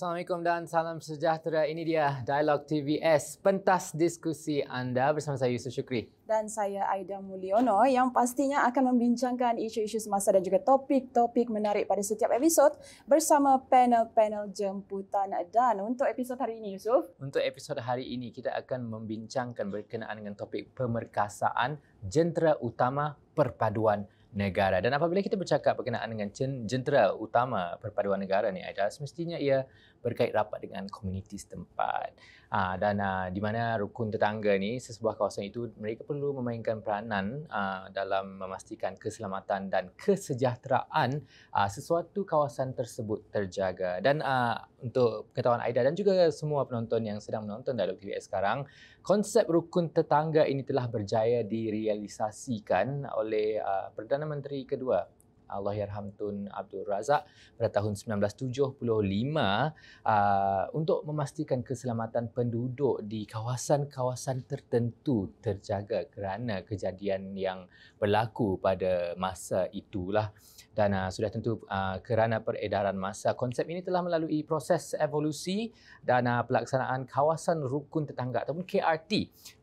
Assalamualaikum dan salam sejahtera. Ini dia Dialog TVS, pentas diskusi anda bersama saya Yusuf Shukri Dan saya Aida Mulyono yang pastinya akan membincangkan isu-isu semasa dan juga topik-topik menarik pada setiap episod bersama panel-panel jemputan. Dan untuk episod hari ini Yusuf? Untuk episod hari ini kita akan membincangkan berkenaan dengan topik pemerkasaan jentera utama perpaduan negara. Dan apabila kita bercakap berkenaan dengan jentera utama perpaduan negara ni Aida, semestinya ia berkait rapat dengan komuniti setempat. Uh, dan uh, di mana rukun tetangga ni sesebuah kawasan itu mereka perlu memainkan peranan uh, dalam memastikan keselamatan dan kesejahteraan uh, sesuatu kawasan tersebut terjaga. Dan uh, untuk pengetahuan Aida dan juga semua penonton yang sedang menonton dalam TVS sekarang, konsep rukun tetangga ini telah berjaya direalisasikan oleh uh, Perdana Menteri kedua Allahyarham Tun Abdul Razak pada tahun 1975 uh, untuk memastikan keselamatan penduduk di kawasan-kawasan tertentu terjaga kerana kejadian yang berlaku pada masa itulah dan uh, sudah tentu uh, kerana peredaran masa konsep ini telah melalui proses evolusi dan uh, pelaksanaan kawasan rukun tetangga ataupun KRT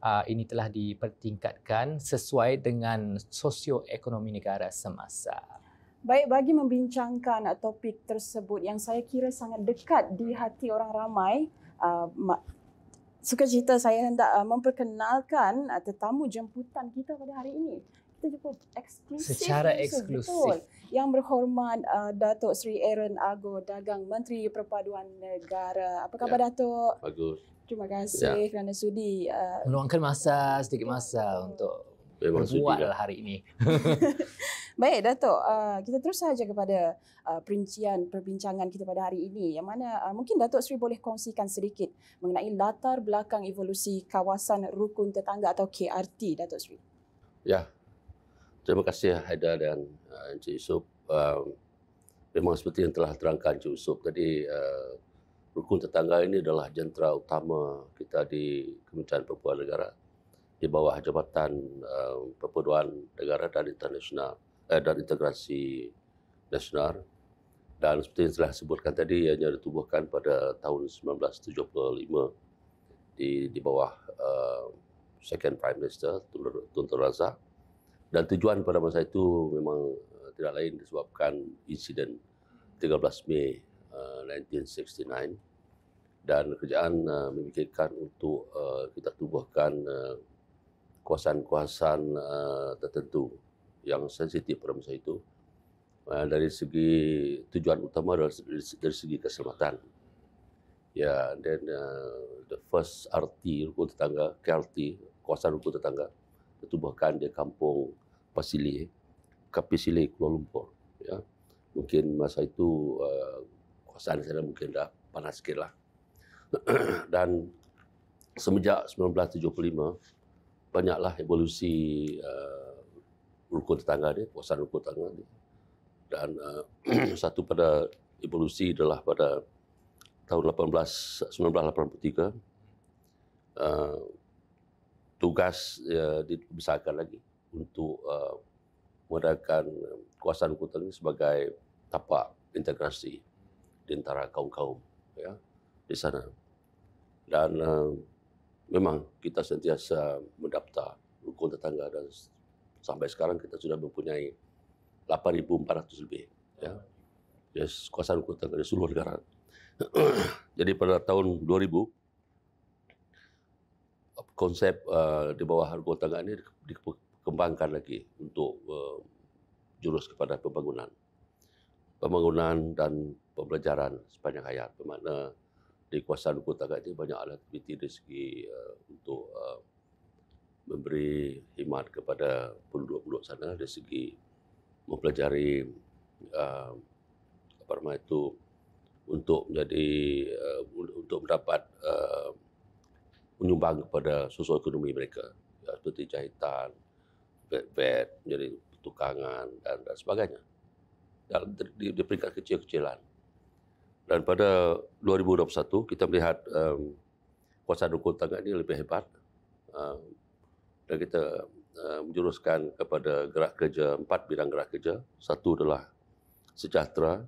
uh, ini telah dipertingkatkan sesuai dengan sosioekonomi negara semasa. Baik, bagi membincangkan topik tersebut yang saya kira sangat dekat di hati orang ramai, uh, suka cerita saya hendak uh, memperkenalkan uh, tetamu jemputan kita pada hari ini. Kita jumpa eksklusif. Secara eksklusif. Betul. Yang berhormat uh, Datuk Sri Aaron Ago Dagang, Menteri Perpaduan Negara. Apa ya. khabar ya. Datuk? Bagus. Terima kasih ya. kerana sudi. Uh, Meluangkan masa, sedikit masa untuk Memang buat lah hari ini. Baik Datuk, uh, kita terus saja kepada uh, perincian perbincangan kita pada hari ini. Yang mana uh, mungkin Datuk Sri boleh kongsikan sedikit mengenai latar belakang evolusi kawasan rukun tetangga atau KRT Datuk Sri. Ya. Terima kasih Haida dan Encik Yusof. Um, memang seperti yang telah terangkan Encik Yusof tadi rukun tetangga ini adalah jentera utama kita di Kementerian Perhubungan Negara di bawah jabatan uh, perpaduan negara dan internasional eh, dan integrasi nasional dan seperti yang telah sebutkan tadi ianya ditubuhkan pada tahun 1975 di di bawah uh, second prime minister Tun Tun Razak dan tujuan pada masa itu memang eh, tidak lain disebabkan insiden 13 Mei uh, 1969 dan kerjaan uh, memikirkan untuk uh, kita tubuhkan Kawasan-kawasan uh, eh, tertentu yang sensitif pada masa itu uh, dari segi tujuan utama dari, dari segi keselamatan. Ya, yeah, then uh, the first RT rukun tetangga, KRT, kawasan rukun tetangga, itu bahkan dia kampung Pasili, Kapisili, Kuala Lumpur. Ya. Yeah. Mungkin masa itu uh, kuasaan saya mungkin dah panas sikit lah. Dan semenjak 1975, banyaklah evolusi uh, rukun tetangga dia, puasa rukun tetangga dia. Dan uh, satu pada evolusi adalah pada tahun 1898 1983, uh, tugas uh, dibesarkan lagi untuk uh, mengadakan kuasa rukun tetangga sebagai tapak integrasi di antara kaum-kaum ya di sana. Dan uh, memang kita sentiasa mendaftar rukun tetangga dan sampai sekarang kita sudah mempunyai 8400 lebih ya. Ya, kuasa rukun tetangga di seluruh negara. Jadi pada tahun 2000 konsep uh, di bawah rukun tetangga ini dikembangkan lagi untuk uh, jurus kepada pembangunan. Pembangunan dan pembelajaran sepanjang hayat. Bermakna dari kuasa hukum tagat ini banyak alat aktiviti dari segi uh, untuk uh, memberi himat kepada penduduk-penduduk sana dari segi mempelajari uh, apa nama itu untuk menjadi uh, untuk mendapat uh, menyumbang kepada sosial ekonomi mereka ya, seperti jahitan, bed menjadi tukangan dan, dan sebagainya dalam di, di, di peringkat kecil-kecilan. Dan pada 2021 kita melihat um, kuasa hukum tangga ini lebih hebat. Um, dan kita um, menjuruskan kepada gerak kerja, empat bidang gerak kerja. Satu adalah sejahtera,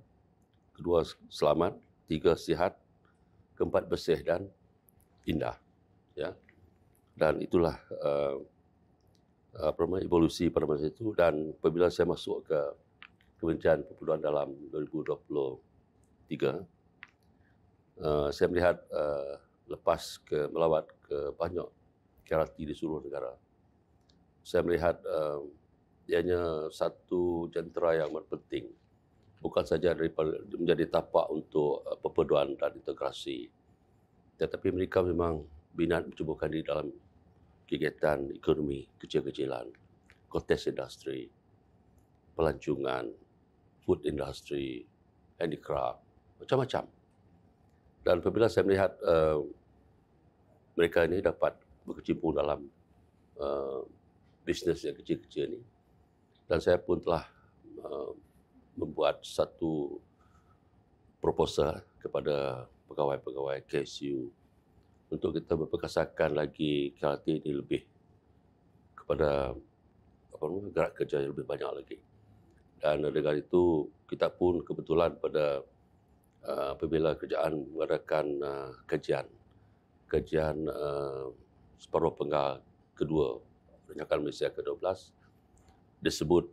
kedua selamat, tiga sihat, keempat bersih dan indah. Ya. Dan itulah uh, uh, evolusi pada masa itu. Dan apabila saya masuk ke Kementerian Perpuluhan dalam 2020, tiga. Uh, saya melihat uh, lepas ke melawat ke banyak kerati di seluruh negara. Saya melihat uh, ianya satu jentera yang amat penting. Bukan saja daripada, menjadi tapak untuk uh, perpaduan dan integrasi. Tetapi mereka memang binat mencubuhkan diri dalam kegiatan ekonomi kecil-kecilan. Kotes industri, pelancongan, food industry, handicraft, macam-macam. Dan apabila saya melihat uh, mereka ini dapat berkecimpung dalam uh, bisnes yang kecil-kecil ini, dan saya pun telah uh, membuat satu proposal kepada pegawai-pegawai KSU untuk kita memperkasakan lagi KLT ini lebih kepada apa namanya gerak kerja yang lebih banyak lagi. Dan dengan itu kita pun kebetulan pada Uh, apabila kerajaan mengadakan uh, kajian kajian uh, separuh penggal kedua Perjanjian Malaysia ke-12 disebut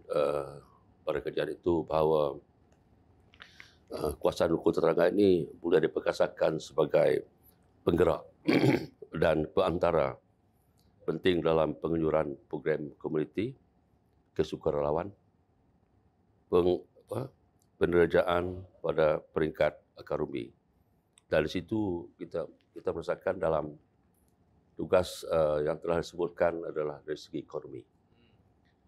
pada kajian itu bahawa kuasa hukum terangkat ini boleh diperkasakan sebagai penggerak dan perantara penting dalam pengenjuran program komuniti kesukarelawan peng, Penerajaan pada peringkat akar umbi. Dari situ kita kita merasakan dalam tugas uh, yang telah disebutkan adalah dari segi ekonomi.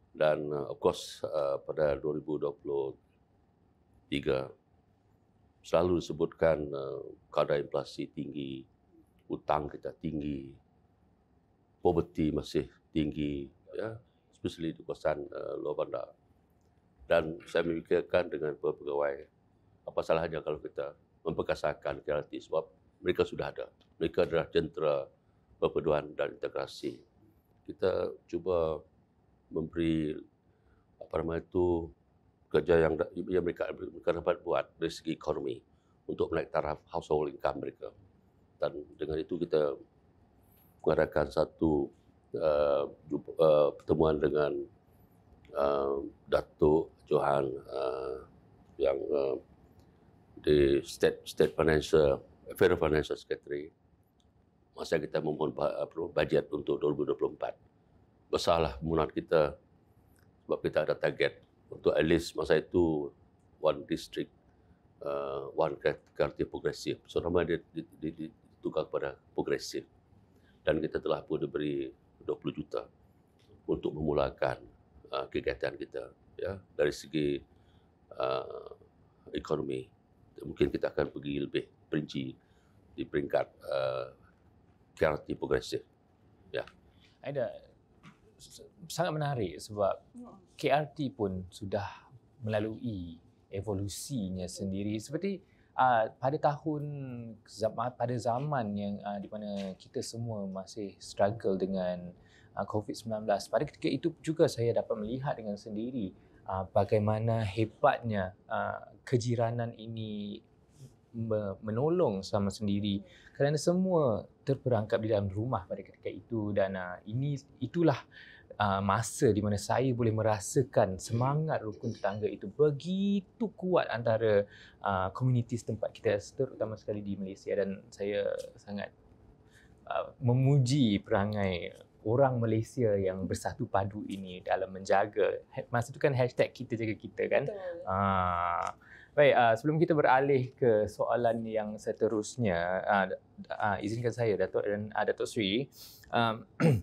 Dan uh, of course uh, pada 2023 selalu disebutkan uh, kadar inflasi tinggi, hutang kita tinggi, poverty masih tinggi, ya, especially di kawasan uh, luar bandar dan saya memikirkan dengan pegawai apa salahnya kalau kita memperkasakan KLT sebab mereka sudah ada. Mereka adalah jentera perpaduan dan integrasi. Kita cuba memberi apa nama itu kerja yang, yang mereka, mereka dapat buat dari segi ekonomi untuk menaik taraf household income mereka. Dan dengan itu kita mengadakan satu uh, uh, pertemuan dengan Um, Datuk Johan uh, yang uh, di State State Financial Federal Financial Secretary masa kita mohon budget untuk 2024 besarlah permohonan kita sebab kita ada target untuk at least masa itu one district uh, one kerti progresif so nama dia ditukar kepada progresif dan kita telah pun diberi 20 juta untuk memulakan uh, kegiatan kita ya dari segi uh, ekonomi mungkin kita akan pergi lebih perinci di peringkat kreatif uh, progresif ya ada sangat menarik sebab KRT pun sudah melalui evolusinya sendiri seperti uh, pada tahun pada zaman yang uh, di mana kita semua masih struggle dengan Uh, COVID-19. Pada ketika itu juga saya dapat melihat dengan sendiri uh, bagaimana hebatnya uh, kejiranan ini menolong sama sendiri kerana semua terperangkap di dalam rumah pada ketika itu dan ini itulah masa di mana saya boleh merasakan semangat rukun tetangga itu begitu kuat antara komuniti tempat kita terutama sekali di Malaysia dan saya sangat memuji perangai orang Malaysia yang bersatu padu ini dalam menjaga ha, masa itu kan hashtag kita jaga kita kan ah Baik, uh, sebelum kita beralih ke soalan yang seterusnya, uh, uh, izinkan saya Datuk dan uh, Datuk Sri, um,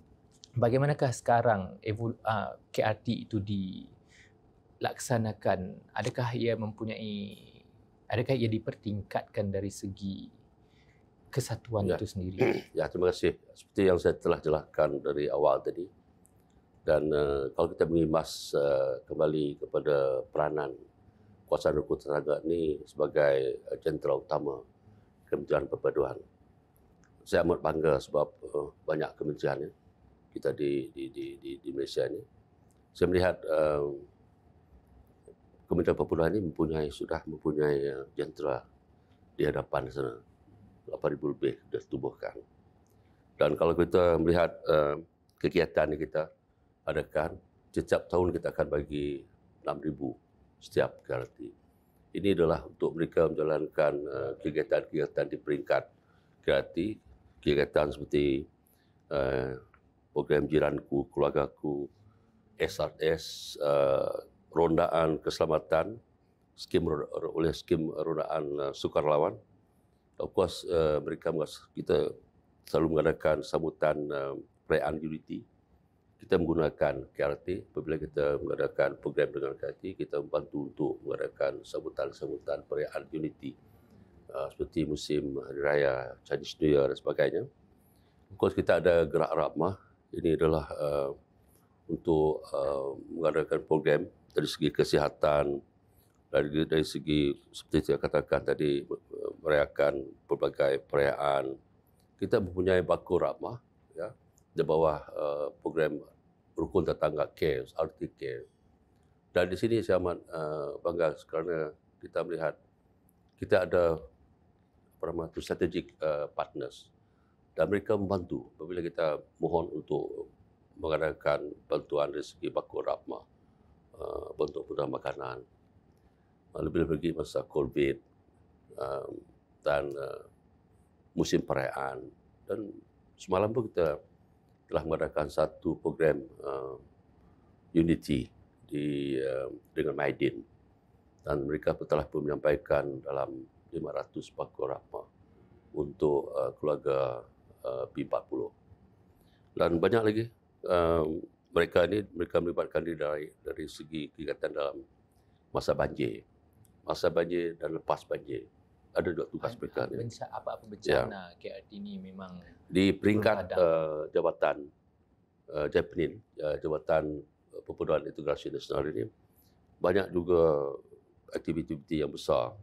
bagaimanakah sekarang evol- uh, KRT itu dilaksanakan? Adakah ia mempunyai adakah ia dipertingkatkan dari segi kesatuan ya. itu sendiri. Ya, terima kasih. Seperti yang saya telah jelaskan dari awal tadi, dan uh, kalau kita mengimbas uh, kembali kepada peranan kuasa hukum tenaga ini sebagai uh, jenderal utama Kementerian Perpaduan, saya amat bangga sebab uh, banyak kementerian ya, kita di, di, di, di, di Malaysia ini. Saya melihat uh, Kementerian Perpaduan ini mempunyai sudah mempunyai jenderal di hadapan sana. 8,000 lebih sudah tubuhkan. Dan kalau kita melihat uh, kegiatan yang kita adakan, setiap tahun kita akan bagi 6,000 setiap karti. Ini adalah untuk mereka menjalankan eh, kegiatan-kegiatan uh, di peringkat karti, kegiatan seperti uh, program jiranku, keluargaku, SRS, uh, rondaan keselamatan, skim oleh skim rondaan uh, sukarelawan of course uh, mereka kita selalu mengadakan sambutan uh, perayaan unity kita menggunakan KRT apabila kita mengadakan program dengan KRT kita membantu untuk mengadakan sambutan-sambutan perayaan unity uh, seperti musim hari raya Chinese New Year dan sebagainya of course kita ada gerak ramah ini adalah uh, untuk uh, mengadakan program dari segi kesihatan dari dari segi seperti saya katakan tadi merayakan pelbagai perayaan. Kita mempunyai bakul ramah ya, di bawah uh, program Rukun Tetangga CARES, RT CARES. Dan di sini saya amat uh, bangga kerana kita melihat kita ada apa strategic uh, partners dan mereka membantu apabila kita mohon untuk mengadakan bantuan dari segi bakul rahmah uh, bantuan bantuan makanan lebih-lebih lagi masa COVID um, sambutan eh, musim perayaan dan semalam pun kita telah mengadakan satu program uh, unity di uh, dengan Maidin dan mereka pun telah pun menyampaikan dalam 500 pakar apa untuk uh, keluarga uh, P40 dan banyak lagi uh, mereka ini mereka melibatkan diri dari dari segi kegiatan dalam masa banjir masa banjir dan lepas banjir ada juga tugas apa, mereka. Apa-apa apa ya. bencana ya. KRT ini memang di peringkat uh, jabatan uh, Jepunin, uh, jabatan eh, perpaduan integrasi nasional ini banyak juga aktiviti-aktiviti yang besar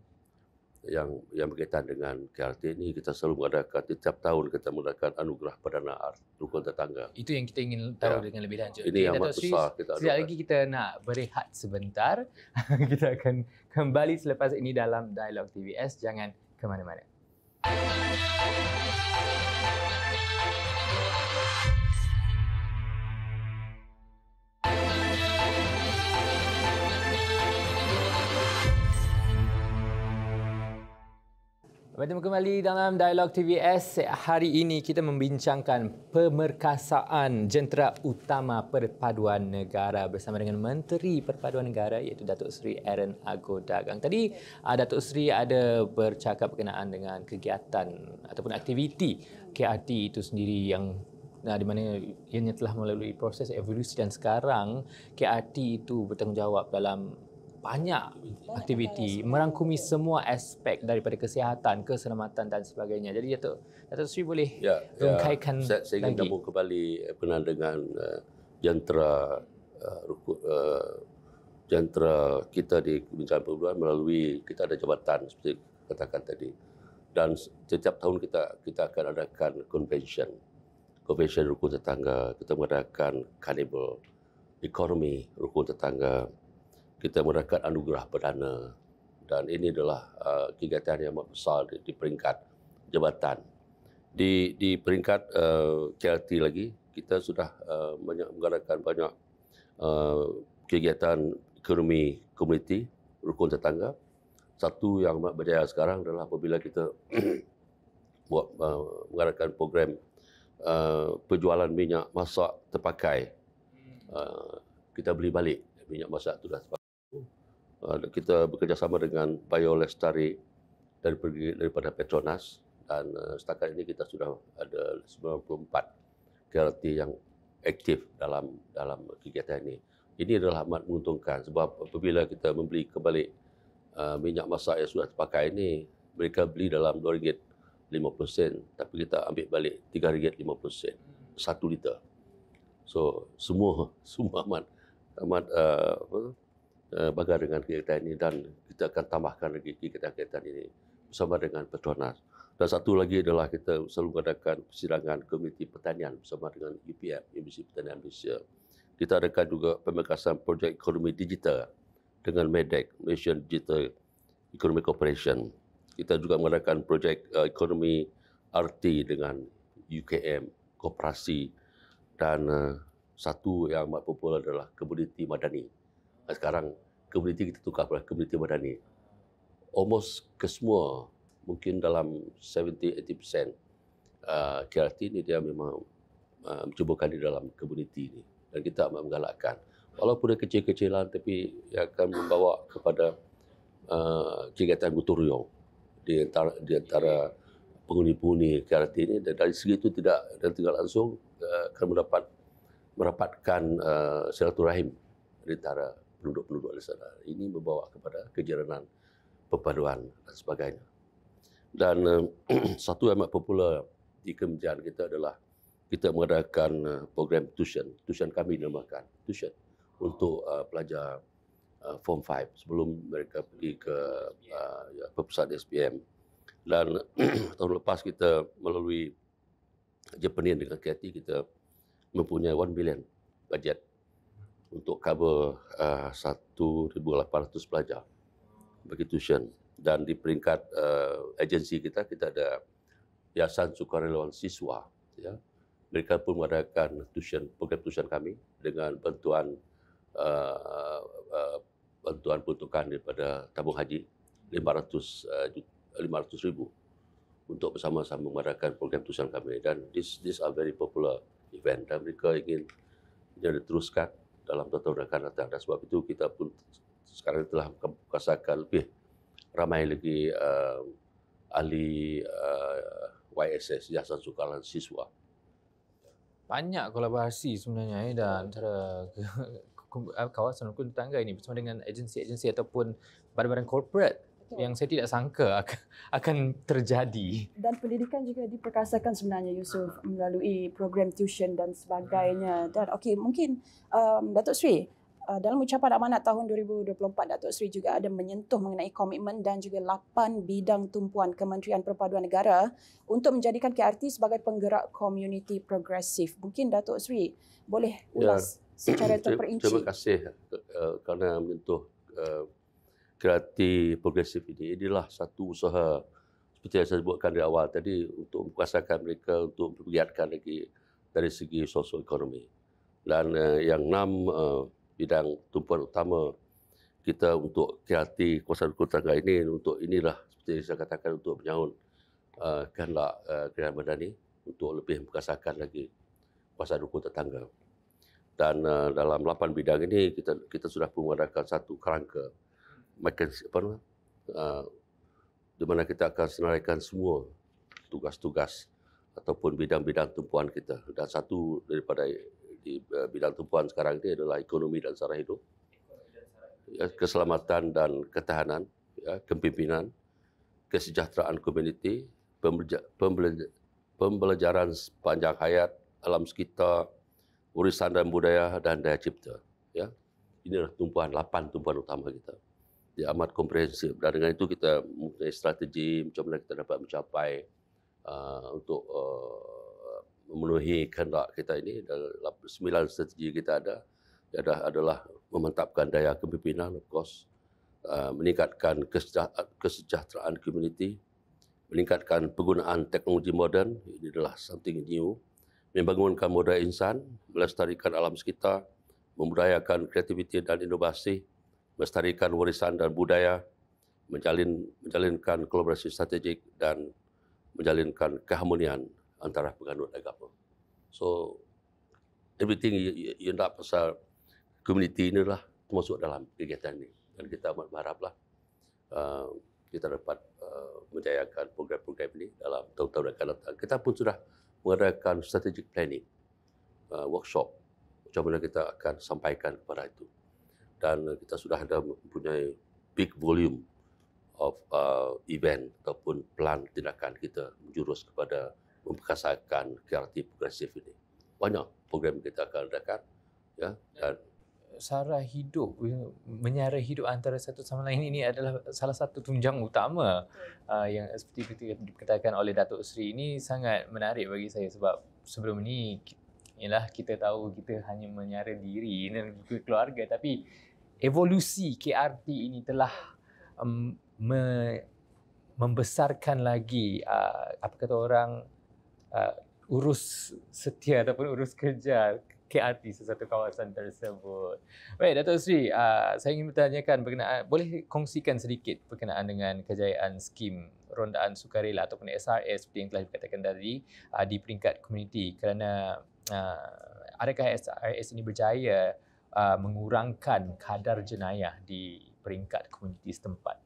yang yang berkaitan dengan KRT ini kita selalu mengadakan setiap tahun kita mengadakan anugerah perdana rukun tetangga. Itu yang kita ingin tahu ya. dengan lebih lanjut. Ini okay, yang Dato' besar Sri, kita ada. lagi kita nak berehat sebentar. kita akan kembali selepas ini dalam Dialog TVS. Jangan ke mana-mana. Thank you. Bertemu kembali dalam Dialog TVS hari ini kita membincangkan pemerkasaan jentera utama perpaduan negara bersama dengan Menteri Perpaduan Negara iaitu Datuk Seri Aaron Ago Dagang. Tadi ah, Datuk Seri ada bercakap berkenaan dengan kegiatan ataupun aktiviti KRT itu sendiri yang nah, di mana ianya telah melalui proses evolusi dan sekarang KRT itu bertanggungjawab dalam banyak aktiviti merangkumi semua aspek daripada kesihatan, keselamatan dan sebagainya. Jadi Datuk, Datuk Sri boleh ya, ya, rungkaikan Saya, saya lagi. Saya ingin gabung kembali eh, pernah dengan uh, eh, jantara uh, eh, uh, jantara kita di Kementerian Perhubungan melalui kita ada jabatan seperti katakan tadi. Dan setiap tahun kita kita akan adakan convention. Convention rukun tetangga, kita mengadakan carnival ekonomi rukun tetangga, kita merekat anugerah perdana dan ini adalah uh, kegiatan yang amat besar di, di peringkat jabatan. Di, di peringkat uh, KLT lagi, kita sudah uh, menggalakkan banyak uh, kegiatan ekonomi komuniti, rukun tetangga. Satu yang amat berjaya sekarang adalah apabila kita buat uh, menggalakkan program uh, penjualan minyak masak terpakai. Hmm. Uh, kita beli balik minyak masak itu dah terpakai. Eh, kita bekerjasama dengan BioLestari dari daripada Petronas dan eh, setakat ini kita sudah ada 94 KLT yang aktif dalam dalam kegiatan ini. Ini adalah amat menguntungkan sebab apabila kita membeli kembali eh, minyak masak yang sudah terpakai ini, mereka beli dalam ringgit RM2.50 tapi kita ambil balik ringgit RM3.50 satu liter. So semua semua amat amat uh, uh, eh, bagai dengan kegiatan ini dan kita akan tambahkan lagi kegiatan-kegiatan ini bersama dengan Petronas. Dan satu lagi adalah kita selalu mengadakan persidangan Komiti Pertanian bersama dengan UPM, e Industri Pertanian Malaysia. Kita adakan juga pemekasan projek ekonomi digital dengan MEDEC, Malaysia Digital Economy Corporation. Kita juga mengadakan projek eh, ekonomi RT dengan UKM, Koperasi dan eh, satu yang amat popular adalah Komuniti Madani. Sekarang kemudian kita tukar kepada komuniti madani. Almost ke semua, mungkin dalam 70-80% uh, KRT ini dia memang uh, mencubukan di dalam komuniti ini. Dan kita amat menggalakkan. Walaupun dia kecil-kecilan, tapi ia akan membawa kepada uh, kegiatan gotong royong di antara, di antara penghuni-penghuni KRT ini. Dan dari segi itu tidak dan tinggal langsung uh, akan mendapat merapatkan uh, silaturahim di antara penduduk-penduduk di sana. Ini membawa kepada kejaranan perpaduan dan sebagainya. Dan uh, satu yang amat popular di kemudian kita adalah kita mengadakan eh, program tuition. Tuition kami dinamakan tuition untuk uh, pelajar uh, form 5 sebelum mereka pergi ke uh, ya, pusat SPM. Dan tahun lepas kita melalui Jepunian dengan KIT kita mempunyai 1 bilion budget untuk cover uh, 1,800 pelajar bagi tuition. Dan di peringkat uh, agensi kita, kita ada Yayasan Sukarelawan Siswa. Ya. Mereka pun mengadakan tuition, program tuition kami dengan bantuan uh, uh, bantuan peruntukan daripada tabung haji 500, uh, ribu untuk bersama-sama mengadakan program tuition kami. Dan this, this are very popular event. Dan mereka ingin dia diteruskan dalam tata undangan datang. Dan sebab itu kita pun sekarang telah membuka lebih ramai lagi uh, ahli uh, eh, YSS, Yayasan Sukalan Siswa. Banyak kolaborasi sebenarnya eh, dan antara kawasan hukum tetangga ini bersama dengan agensi-agensi ataupun badan-badan korporat Betul. yang saya tidak sangka akan terjadi. Dan pendidikan juga diperkasakan sebenarnya Yusuf melalui program tuition dan sebagainya. Dan okey mungkin um, Datuk Sri uh, dalam ucapan amanat tahun 2024 Datuk Sri juga ada menyentuh mengenai komitmen dan juga lapan bidang tumpuan Kementerian Perpaduan Negara untuk menjadikan KRT sebagai penggerak komuniti progresif. Mungkin Datuk Sri boleh ya. ulas ya. secara terperinci. Terima kasih uh, kerana menyentuh uh, kreatif, progresif ini inilah satu usaha seperti yang saya sebutkan di awal tadi untuk mengkuasakan mereka untuk melihatkan lagi dari segi sosial ekonomi. Dan uh, yang enam uh, bidang tumpuan utama kita untuk kreatif kuasa hukum tangga ini untuk inilah seperti yang saya katakan untuk menyahut uh, eh, kanlah uh, kerajaan berdani untuk lebih mengkuasakan lagi kuasa hukum tangga. Dan uh, dalam lapan bidang ini kita kita sudah mengadakan satu kerangka makan apa tu? Uh, ah, di mana kita akan senaraikan semua tugas-tugas ataupun bidang-bidang tumpuan kita. Dan satu daripada di uh, bidang tumpuan sekarang ini adalah ekonomi dan sara hidup. Ya, keselamatan dan ketahanan, ya, kepimpinan, kesejahteraan komuniti, pembelaja, pembelaja, pembelajaran sepanjang hayat, alam sekitar, urusan dan budaya dan daya cipta. Ya. Ini adalah tumpuan, lapan tumpuan utama kita dia amat komprehensif dan dengan itu kita mempunyai strategi macam mana kita dapat mencapai uh, untuk uh, memenuhi kehendak kita ini dan sembilan strategi kita ada adalah adalah memantapkan daya kepimpinan of course uh, meningkatkan kesejahteraan komuniti meningkatkan penggunaan teknologi moden ini adalah something new membangunkan modal insan melestarikan alam sekitar membudayakan kreativiti dan inovasi melestarikan warisan dan budaya, menjalin, menjalinkan kolaborasi strategik dan menjalinkan keharmonian antara penganut agama. So, everything you, you nak pasal community inilah termasuk dalam kegiatan ini. Dan kita amat berharaplah uh, kita dapat uh, menjayakan program-program ini dalam tahun-tahun akan datang. Kita pun sudah mengadakan strategic planning, uh, workshop, macam mana kita akan sampaikan kepada itu dan kita sudah ada mempunyai big volume of uh, event ataupun plan tindakan kita menjurus kepada memperkasakan KRT progresif ini. Banyak program kita akan adakan ya dan sara hidup menyara hidup antara satu sama lain ini adalah salah satu tunjang utama uh, yang seperti dikatakan oleh Datuk Sri ini sangat menarik bagi saya sebab sebelum ini ialah kita tahu kita hanya menyara diri dan keluarga tapi evolusi KRT ini telah um, me, membesarkan lagi uh, apa kata orang uh, urus setia ataupun urus kerja KRT sesuatu kawasan tersebut. Baik, Datuk Sri, uh, saya ingin bertanyakan berkenaan, boleh kongsikan sedikit berkenaan dengan kejayaan skim rondaan sukarela ataupun SRS seperti yang telah dikatakan tadi uh, di peringkat komuniti kerana uh, adakah SRS ini berjaya uh, mengurangkan kadar jenayah di peringkat komuniti setempat?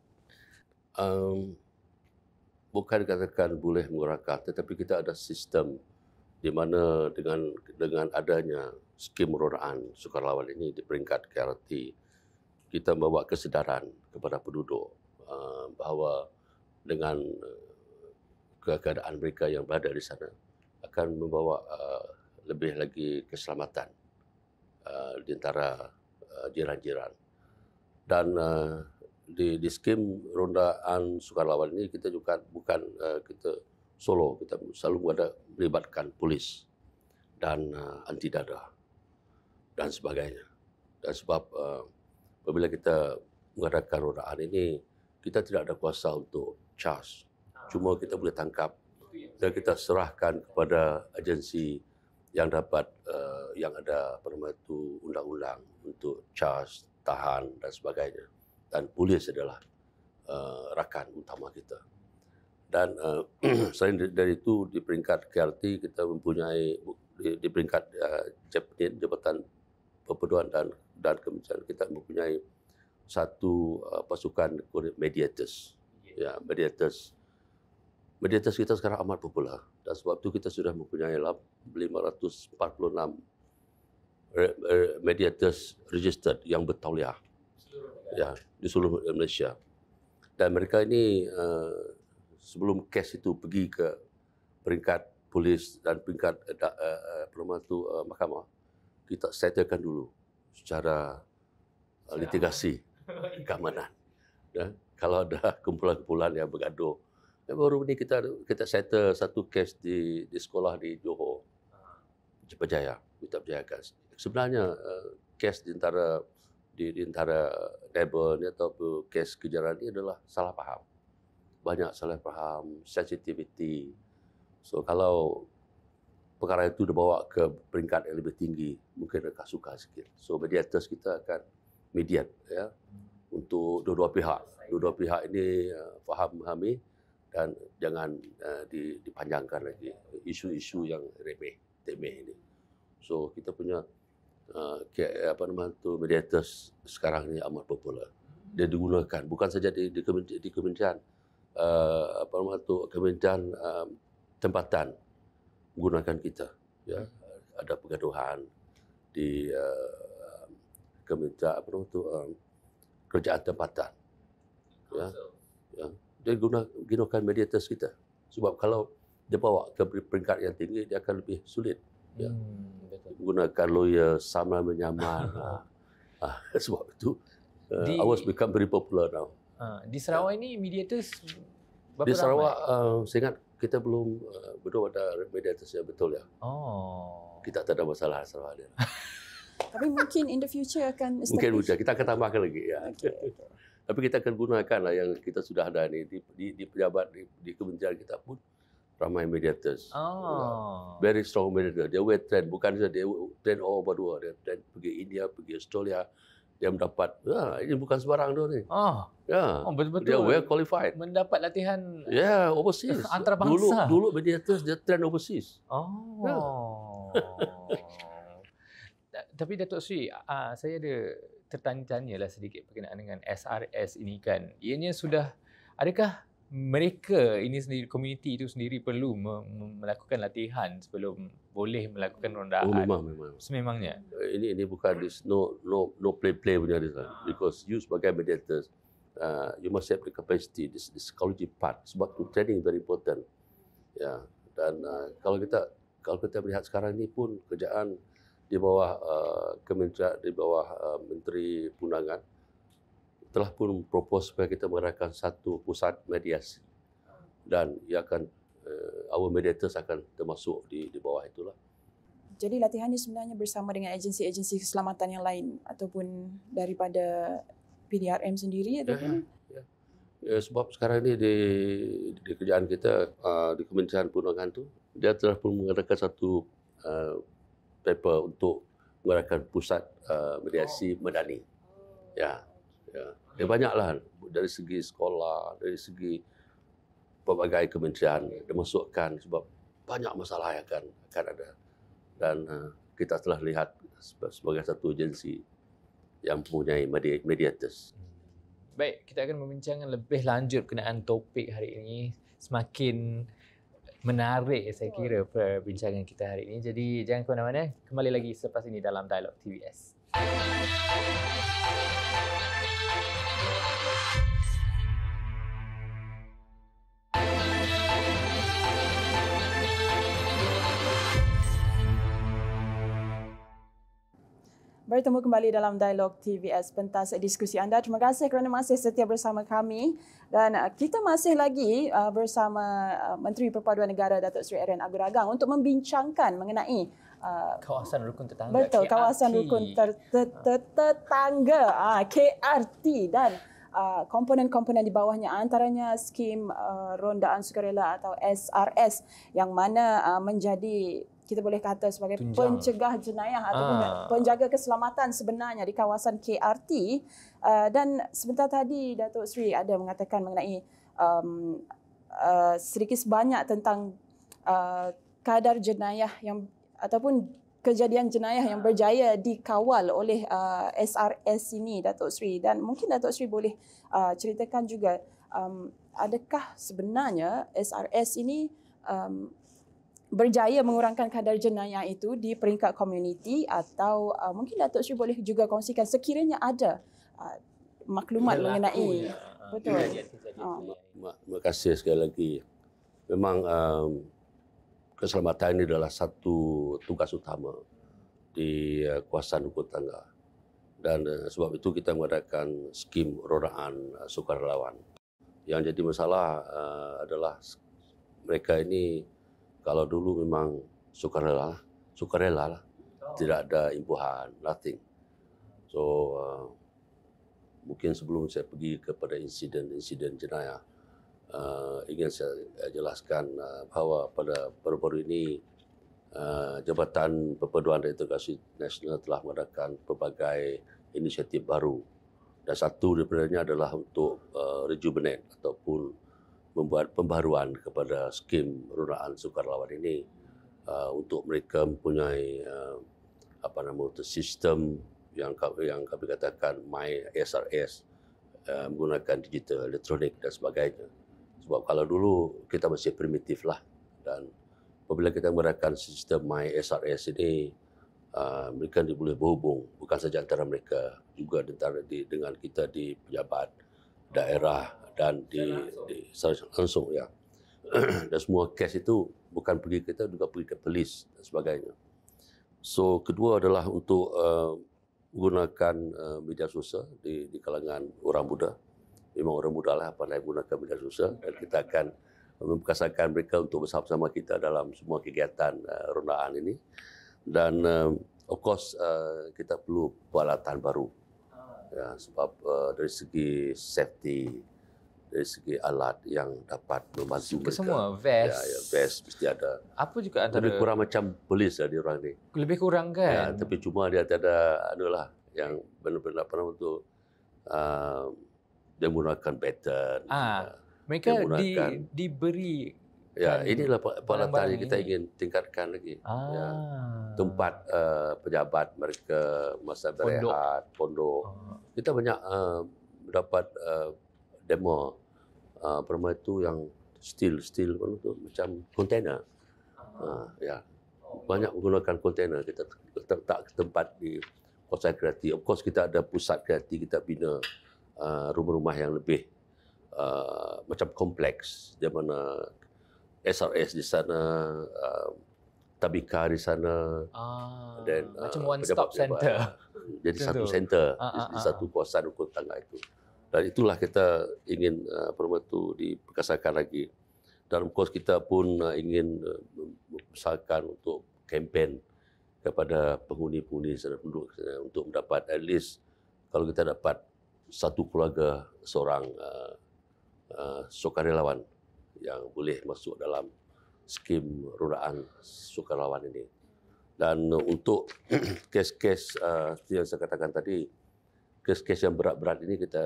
Um, bukan katakan boleh mengurangkan tetapi kita ada sistem di mana dengan dengan adanya skim rodaan sukarelawan ini di peringkat KRT kita membawa kesedaran kepada penduduk uh, bahawa dengan uh, keadaan mereka yang berada di sana akan membawa uh, lebih lagi keselamatan uh, di antara uh, jiran-jiran. Dan uh, di, di skim rondaan sukarelawan ini kita juga bukan uh, kita solo, kita selalu ada melibatkan polis dan uh, anti dada dan sebagainya. Dan sebab uh, apabila kita mengadakan rondaan ini, kita tidak ada kuasa untuk charge. Cuma kita boleh tangkap dan kita serahkan kepada agensi yang dapat uh, yang ada pernah itu undang-undang untuk charge, tahan dan sebagainya. Dan polis adalah uh, rakan utama kita. Dan uh, selain dari itu, di peringkat KRT kita mempunyai di, di peringkat uh, eh, Jepnit, Jabatan Perpaduan dan dan kemudian kita mempunyai satu uh, pasukan mediators. Ya, mediators Mediators kita sekarang amat popular dan sebab itu kita sudah mempunyai 546 mediators registered yang bertauliah ya di seluruh Malaysia dan mereka ini eh, sebelum kes itu pergi ke peringkat polis dan peringkat uh, perumahan itu mahkamah kita settlekan dulu secara eh, litigasi keamanan ya kalau ada kumpulan-kumpulan yang bergaduh ya, baru ini kita kita settle satu kes di di sekolah di Johor Cepat ah. Jaya kita berjaya kan sebenarnya uh, di antara di, di antara neighbor ni atau kes kejaran ni adalah salah faham. Banyak salah faham, sensitivity. So kalau perkara itu bawa ke peringkat yang lebih tinggi, mungkin mereka suka sikit. So mediators kita akan mediat ya untuk dua-dua pihak. Dua-dua pihak ini uh, faham memahami dan jangan uh, dipanjangkan lagi isu-isu yang remeh temeh ini. So kita punya uh, apa nama tu mediator sekarang ni amat popular. Dia digunakan bukan saja di di kementerian, di kementerian uh, apa nama tu kementerian um, tempatan gunakan kita ya ada pergaduhan di uh, kementerian apa nama tu um, kerjaan tempatan ya ya dia guna gunakan mediator kita sebab kalau dia bawa ke peringkat yang tinggi dia akan lebih sulit ya hmm gunakan lawyer sama menyamar. ah, ah sebab itu uh, di, uh, I become very popular now. Uh, di Sarawak ini mediators berapa Di Sarawak ramai? Uh, saya ingat kita belum uh, betul ada mediators yang betul ya. Oh. Kita tak ada masalah Sarawak dia. Tapi mungkin in the future akan Mungkin future. kita akan tambahkan lagi ya. Okay. Tapi kita akan gunakan lah yang kita sudah ada ini di, di, di pejabat di, di kementerian kita pun ramai mediators. Oh. Yeah. Very strong mediators. Dia wait trained. Bukan saja they trained all over the world. They pergi India, pergi Australia. Dia mendapat, ya, ini bukan sebarang tu ni. Oh. Ya. Oh, betul-betul. Dia well qualified. Mendapat latihan Ya, overseas. Eh, antarabangsa. Dulu, dulu mediators, dia train overseas. Oh. Yeah. Tapi Datuk Sri, saya ada tertanya-tanya lah sedikit berkenaan dengan SRS ini kan. Ianya sudah, adakah mereka ini sendiri komuniti itu sendiri perlu melakukan latihan sebelum boleh melakukan rondaan. Oh, memang memang. Sememangnya. Eh, ini ini bukan this no no no play play punya this because you sebagai mediator uh, you must have the capacity this, this quality part sebab tu training very important. Ya. Yeah. Dan uh, kalau kita kalau kita melihat sekarang ini pun kerjaan di bawah uh, kementerian di bawah uh, menteri pundangan telah pun propose supaya kita mengadakan satu pusat mediasi dan ia akan uh, our mediators akan termasuk di di bawah itulah. Jadi latihan ini sebenarnya bersama dengan agensi-agensi keselamatan yang lain ataupun daripada PDRM sendiri ya, ataupun ya. ya. ya sebab sekarang ini di di kerjaan kita uh, di Kementerian Perundangan tu dia telah pun mengadakan satu uh, paper untuk mengadakan pusat uh, mediasi oh. medani. Ya. Ya. Yeah. Ya eh, banyaklah dari segi sekolah, dari segi pelbagai kementerian dimasukkan sebab banyak masalah yang akan akan ada dan uh, kita telah lihat sebagai satu agensi yang mempunyai medi- mediators. Baik, kita akan membincangkan lebih lanjut kenaan topik hari ini semakin menarik saya kira perbincangan kita hari ini. Jadi jangan ke mana-mana, kembali lagi selepas ini dalam Dialog TVS. Thank you. bertemu kembali dalam Dialog TVS Pentas Diskusi anda. Terima kasih kerana masih setia bersama kami dan uh, kita masih lagi uh, bersama uh, Menteri Perpaduan Negara Datuk Seri Aaron Agung Ragang untuk membincangkan mengenai kawasan rukun tetangga. Betul, KRT. kawasan rukun ter- ter- ter- tetangga KRT dan komponen-komponen di bawahnya antaranya skim rondaan sukarela atau SRS yang mana menjadi kita boleh kata sebagai Tunjang. pencegah jenayah ataupun ah. penjaga keselamatan sebenarnya di kawasan KRT uh, dan sebentar tadi Datuk Sri ada mengatakan mengenai um, uh, sedikit sebanyak tentang uh, kadar jenayah yang ataupun kejadian jenayah yang berjaya dikawal oleh uh, SRS ini Datuk Sri dan mungkin Datuk Sri boleh uh, ceritakan juga um, adakah sebenarnya SRS ini um, berjaya mengurangkan kadar jenayah itu di peringkat komuniti atau uh, mungkin Datuk Sri boleh juga kongsikan sekiranya ada uh, maklumat Berlaku mengenai ya. betul. Ya, ya, ya, Oh. Terima kasih sekali lagi. Memang um, keselamatan ini adalah satu tugas utama di uh, kuasaan hukum tangga. Dan uh, sebab itu kita mengadakan skim rodaan uh, sukarelawan. Yang jadi masalah uh, adalah mereka ini kalau dulu memang sukarela lah, sukarela lah. tidak ada imbuhan, nothing so uh, mungkin sebelum saya pergi kepada insiden-insiden jenayah uh, ingin saya jelaskan uh, bahawa pada baru-baru ini uh, jabatan perpaduan dan integrasi nasional telah mengadakan pelbagai inisiatif baru dan satu daripadanya adalah untuk uh, rejuvenate ataupun membuat pembaruan kepada skim runaan sukarelawan ini uh, untuk mereka mempunyai uh, apa nama itu sistem yang yang kami katakan my SRS uh, menggunakan digital elektronik dan sebagainya sebab kalau dulu kita masih primitif lah dan apabila kita menggunakan sistem my SRS ini uh, mereka boleh berhubung bukan saja antara mereka juga antara di, dengan kita di pejabat daerah dan di, di langsung ya. dan semua cash itu bukan pergi kita juga pergi ke polis dan sebagainya. So kedua adalah untuk uh, gunakan uh, media sosial di, di kalangan orang muda. Memang orang muda lah pandai gunakan media sosial dan kita akan membesarkan mereka untuk bersama-sama kita dalam semua kegiatan uh, rondaan ini. Dan uh, of course uh, kita perlu peralatan baru. Ah. Ya, sebab uh, dari segi safety dari segi alat yang dapat membantu mereka. Semua vest. Ya, ya, vest mesti ada. Apa juga antara lebih kurang macam polis lah dia orang ni. Lebih kurang kan? Ya, tapi cuma dia ada adalah yang benar-benar apa nama tu uh, dia menggunakan baton. Ah, ya, mereka di, diberi Ya, kan, inilah peralatan yang kita ingin tingkatkan lagi. Ya. Ah. Ya. Tempat uh, pejabat mereka masa berehat, pondok. pondok. Ah. Kita banyak uh, dapat uh, demo uh, ah, perempuan itu yang steel steel pun tu macam kontena, Uh, ya. Yeah. Banyak menggunakan kontena kita letak ke tempat di kawasan kreatif. Of course kita ada pusat kreatif kita bina uh, rumah-rumah yang lebih uh, macam kompleks di mana SRS di sana uh, Tabika di sana ah, dan macam uh, one stop center. Jadi satu center di, di satu kawasan ukur tangga itu dan itulah kita ingin eh, apa tu diperkasakan lagi dalam kos kita pun eh, ingin eh, membesarkan untuk kempen kepada penghuni-penghuni sana penduduk sana untuk mendapat at least kalau kita dapat satu keluarga seorang uh, uh, sukarelawan yang boleh masuk dalam skim ruraan sukarelawan ini dan untuk kes-kes uh, yang saya katakan tadi kes-kes yang berat-berat ini kita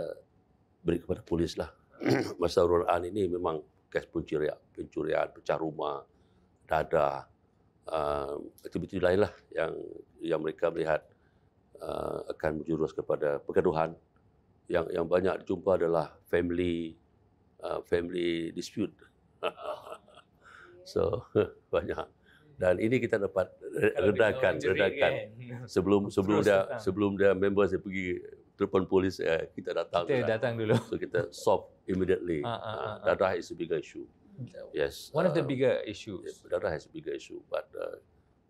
beri kepada polis lah. Masa Nurul Aan ini memang kes pencurian, pencurian, pecah rumah, dadah, uh, aktiviti lain lah yang yang mereka melihat uh, akan menjurus kepada pergaduhan. Yang yang banyak jumpa adalah family uh, family dispute. so banyak. Dan ini kita dapat redakan, redakan. Kan? Sebelum sebelum dia sebelum dia member saya pergi telefon polis eh, kita datang kita dulu. Lah. datang dulu so kita solve immediately uh, uh, uh, uh. darah is a bigger issue yes one of the uh, bigger issues yeah, darah is a bigger issue but uh,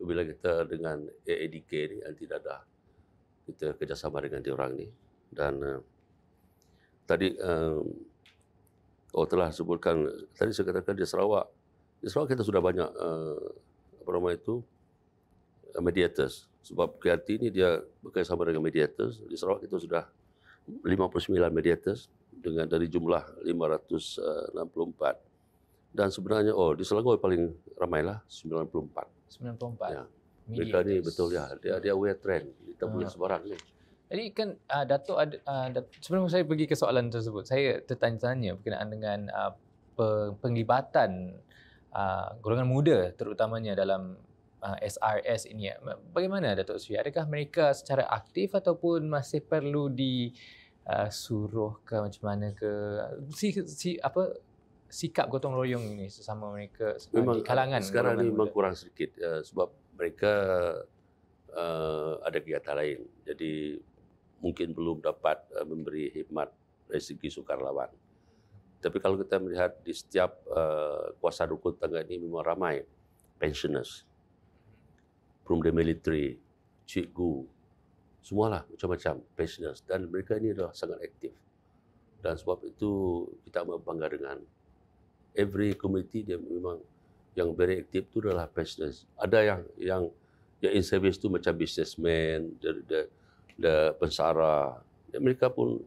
bila kita dengan AADK ni anti dadah kita kerjasama dengan dia orang ni dan uh, tadi uh, oh telah sebutkan tadi saya katakan di Sarawak di Sarawak kita sudah banyak uh, apa nama itu uh, mediators sebab KRT ini dia bekerjasama dengan mediators. Di Sarawak itu sudah 59 mediators dengan dari jumlah 564. Eh, Dan sebenarnya, oh di Selangor paling ramailah 94. 94. Ya. Mereka ni betul ya, dia, dia aware trend. Kita punya uh. sebarang ni. Jadi kan uh, Datuk ada, uh, ah, Datuk, sebelum saya pergi ke soalan tersebut, saya tertanya-tanya berkenaan dengan uh, penglibatan uh, golongan muda terutamanya dalam SRS uh, ini. Ya. Bagaimana Datuk Sri? Adakah mereka secara aktif ataupun masih perlu di uh, suruh ke macam mana ke si, si apa sikap gotong royong ini sesama mereka memang, di uh, kalangan sekarang ini memang kurang sedikit uh, sebab mereka uh, ada kegiatan lain. Jadi mungkin belum dapat uh, memberi khidmat rezeki lawan Tapi kalau kita melihat di setiap uh, kuasa rukun tangga ini memang ramai pensioners from the military, cikgu, semualah macam-macam pensioners dan mereka ini adalah sangat aktif. Dan sebab itu kita amat bangga dengan every community dia memang yang very aktif itu adalah pensioners. Ada yang yang yang in service tu macam businessman, the the, the pensara. Ya, mereka pun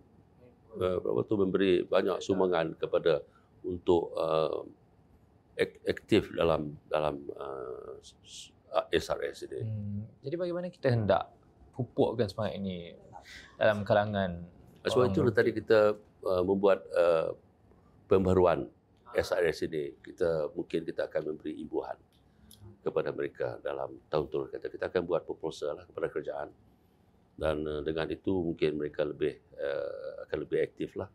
berapa eh, tu memberi banyak sumbangan kepada untuk uh, aktif dalam dalam uh, SRS ah, dia. Hmm. Jadi bagaimana kita hendak pupukkan semangat ini dalam kalangan ah, Sebab itu tadi kita uh, membuat uh, pembaruan SRS ini. Kita mungkin kita akan memberi imbuhan kepada mereka dalam tahun tahun kata kita akan buat proposal lah kepada kerjaan dan dengan itu mungkin mereka lebih uh, akan lebih aktif lah.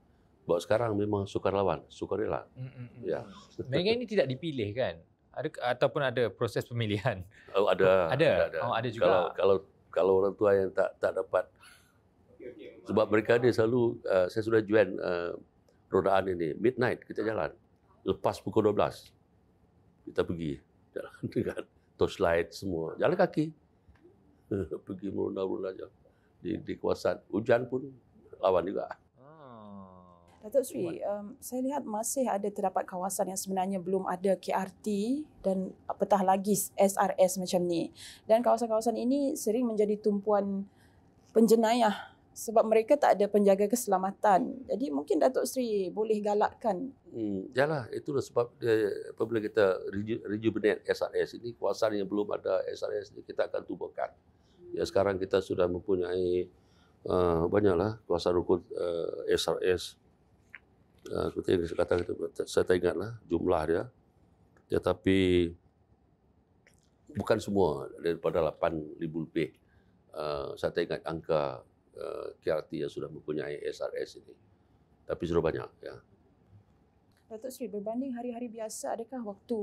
Bahawa sekarang memang sukar sukarela. Mm-hmm. Ya. Mereka ini tidak dipilih kan? ada ataupun ada proses pemilihan oh, ada, oh, ada. ada ada oh ada juga kalau kalau kalau orang tua yang tak tak dapat sebab mereka ni selalu uh, saya sudah join uh, rodaan ini midnight kita jalan lepas pukul 12 kita pergi jalan dengan torchlight semua jalan kaki pergi meronda-ronda di di kawasan hujan pun lawan juga Datuk Sri, um, saya lihat masih ada terdapat kawasan yang sebenarnya belum ada KRT dan petah lagi SRS macam ni. Dan kawasan-kawasan ini sering menjadi tumpuan penjenayah sebab mereka tak ada penjaga keselamatan. Jadi mungkin Datuk Sri boleh galakkan. Hmm, yalah, itulah sebab dia, apabila kita reju, rejuvenate SRS ini, kawasan yang belum ada SRS ini kita akan tubuhkan. Ya sekarang kita sudah mempunyai uh, banyaklah kawasan rukun uh, SRS Ah, seperti yang saya katakan, saya tak ingatlah jumlah dia. Tetapi bukan semua daripada 8,000 lebih. Ah, saya tak ingat angka ah, KRT yang sudah mempunyai SRS ini. Tapi sudah banyak. Ya. Datuk Sri, berbanding hari-hari biasa, adakah waktu